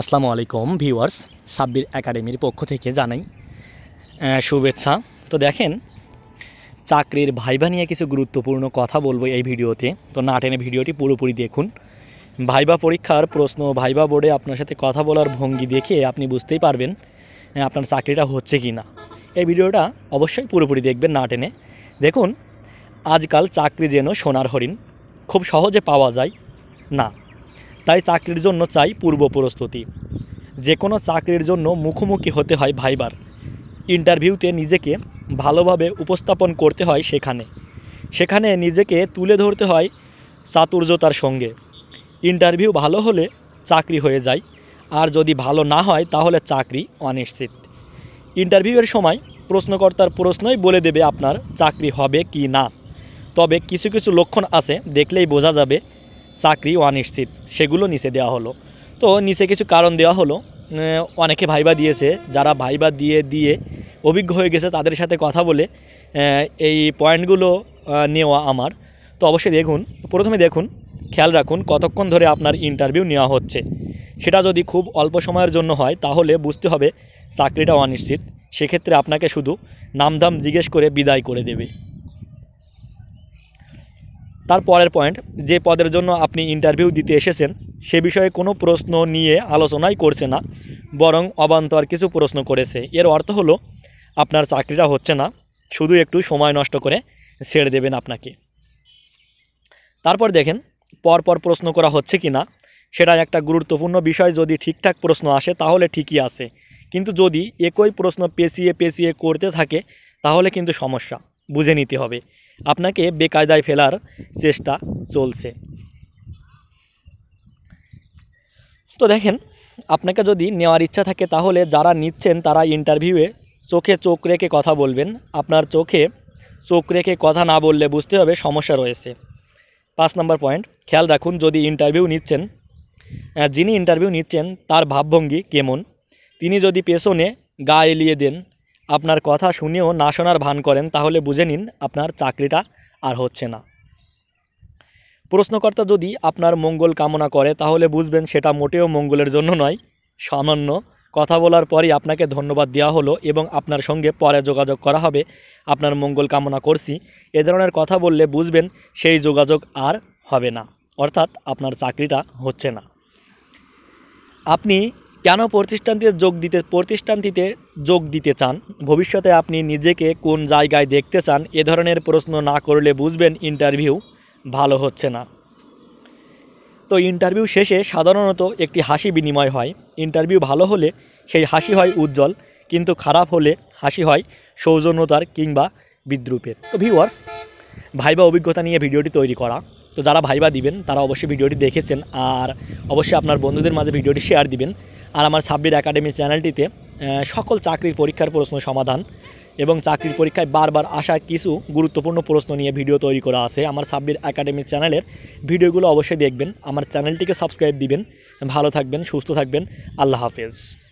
আসসালামু আলাইকুম ভিউয়ার্স সাব্বির একাডেমির পক্ষ থেকে জানাই শুভেচ্ছা তো দেখেন চাকরির ভাইভা নিয়ে কিছু গুরুত্বপূর্ণ কথা বলবো এই ভিডিওতে তো না টেনে ভিডিওটি পুরোপুরি দেখুন ভাইবা পরীক্ষার প্রশ্ন ভাইবা বোর্ডে আপনার সাথে কথা বলার ভঙ্গি দেখে আপনি বুঝতেই পারবেন আপনার চাকরিটা হচ্ছে কি না এই ভিডিওটা অবশ্যই পুরোপুরি দেখবেন না টেনে দেখুন আজকাল চাকরি যেন সোনার হরিণ খুব সহজে পাওয়া যায় না তাই চাকরির জন্য চাই পূর্ব প্রস্তুতি যে কোনো চাকরির জন্য মুখোমুখি হতে হয় ভাইবার ইন্টারভিউতে নিজেকে ভালোভাবে উপস্থাপন করতে হয় সেখানে সেখানে নিজেকে তুলে ধরতে হয় চাতুর্যতার সঙ্গে ইন্টারভিউ ভালো হলে চাকরি হয়ে যায় আর যদি ভালো না হয় তাহলে চাকরি অনিশ্চিত ইন্টারভিউয়ের সময় প্রশ্নকর্তার প্রশ্নই বলে দেবে আপনার চাকরি হবে কি না তবে কিছু কিছু লক্ষণ আছে দেখলেই বোঝা যাবে চাকরি অনিশ্চিত সেগুলো নিচে দেওয়া হলো তো নিচে কিছু কারণ দেওয়া হলো অনেকে ভাইবা দিয়েছে যারা ভাইবা দিয়ে দিয়ে অভিজ্ঞ হয়ে গেছে তাদের সাথে কথা বলে এই পয়েন্টগুলো নেওয়া আমার তো অবশ্যই দেখুন প্রথমে দেখুন খেয়াল রাখুন কতক্ষণ ধরে আপনার ইন্টারভিউ নেওয়া হচ্ছে সেটা যদি খুব অল্প সময়ের জন্য হয় তাহলে বুঝতে হবে চাকরিটা অনিশ্চিত সেক্ষেত্রে আপনাকে শুধু নামধাম জিজ্ঞেস করে বিদায় করে দেবে তার পরের পয়েন্ট যে পদের জন্য আপনি ইন্টারভিউ দিতে এসেছেন সে বিষয়ে কোনো প্রশ্ন নিয়ে আলোচনাই করছে না বরং অবান্তর কিছু প্রশ্ন করেছে এর অর্থ হলো আপনার চাকরিটা হচ্ছে না শুধু একটু সময় নষ্ট করে ছেড়ে দেবেন আপনাকে তারপর দেখেন পরপর প্রশ্ন করা হচ্ছে কি না সেটা একটা গুরুত্বপূর্ণ বিষয় যদি ঠিকঠাক প্রশ্ন আসে তাহলে ঠিকই আছে কিন্তু যদি একই প্রশ্ন পেঁচিয়ে পেঁচিয়ে করতে থাকে তাহলে কিন্তু সমস্যা বুঝে নিতে হবে আপনাকে বেকায়দায় ফেলার চেষ্টা চলছে তো দেখেন আপনাকে যদি নেওয়ার ইচ্ছা থাকে তাহলে যারা নিচ্ছেন তারা ইন্টারভিউয়ে চোখে চোখ রেখে কথা বলবেন আপনার চোখে চোখ রেখে কথা না বললে বুঝতে হবে সমস্যা রয়েছে পাঁচ নম্বর পয়েন্ট খেয়াল রাখুন যদি ইন্টারভিউ নিচ্ছেন যিনি ইন্টারভিউ নিচ্ছেন তার ভাবভঙ্গি কেমন তিনি যদি পেছনে গা এলিয়ে দেন আপনার কথা শুনেও না শোনার ভান করেন তাহলে বুঝে নিন আপনার চাকরিটা আর হচ্ছে না প্রশ্নকর্তা যদি আপনার মঙ্গল কামনা করে তাহলে বুঝবেন সেটা মোটেও মঙ্গলের জন্য নয় সামান্য কথা বলার পরই আপনাকে ধন্যবাদ দেওয়া হলো এবং আপনার সঙ্গে পরে যোগাযোগ করা হবে আপনার মঙ্গল কামনা করছি এ ধরনের কথা বললে বুঝবেন সেই যোগাযোগ আর হবে না অর্থাৎ আপনার চাকরিটা হচ্ছে না আপনি কেন প্রতিষ্ঠানটিতে যোগ দিতে প্রতিষ্ঠানটিতে যোগ দিতে চান ভবিষ্যতে আপনি নিজেকে কোন জায়গায় দেখতে চান এ ধরনের প্রশ্ন না করলে বুঝবেন ইন্টারভিউ ভালো হচ্ছে না তো ইন্টারভিউ শেষে সাধারণত একটি হাসি বিনিময় হয় ইন্টারভিউ ভালো হলে সেই হাসি হয় উজ্জ্বল কিন্তু খারাপ হলে হাসি হয় সৌজন্যতার কিংবা বিদ্রুপের তো ভিউয়ার্স ভাইবা অভিজ্ঞতা নিয়ে ভিডিওটি তৈরি করা তো যারা ভাইবা দিবেন তারা অবশ্যই ভিডিওটি দেখেছেন আর অবশ্যই আপনার বন্ধুদের মাঝে ভিডিওটি শেয়ার দিবেন আর আমার সাব্বির একাডেমি চ্যানেলটিতে সকল চাকরির পরীক্ষার প্রশ্ন সমাধান এবং চাকরির পরীক্ষায় বারবার আসা কিছু গুরুত্বপূর্ণ প্রশ্ন নিয়ে ভিডিও তৈরি করা আছে আমার সাব্বির একাডেমি চ্যানেলের ভিডিওগুলো অবশ্যই দেখবেন আমার চ্যানেলটিকে সাবস্ক্রাইব দিবেন ভালো থাকবেন সুস্থ থাকবেন আল্লাহ হাফেজ